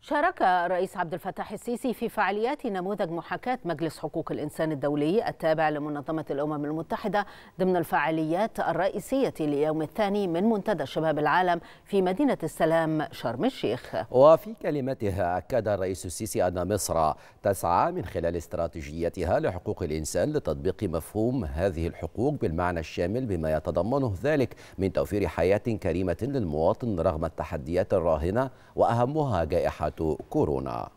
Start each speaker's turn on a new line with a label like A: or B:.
A: شارك الرئيس عبد الفتاح السيسي في فعاليات نموذج محاكاة مجلس حقوق الإنسان الدولي التابع لمنظمة الأمم المتحدة ضمن الفعاليات الرئيسية لليوم الثاني من منتدى شباب العالم في مدينة السلام شرم الشيخ
B: وفي كلمتها أكد الرئيس السيسي أن مصر تسعى من خلال استراتيجيتها لحقوق الإنسان لتطبيق مفهوم هذه الحقوق بالمعنى الشامل بما يتضمنه ذلك من توفير حياة كريمة للمواطن رغم التحديات الراهنة وأهمها جائحة جائحة كورونا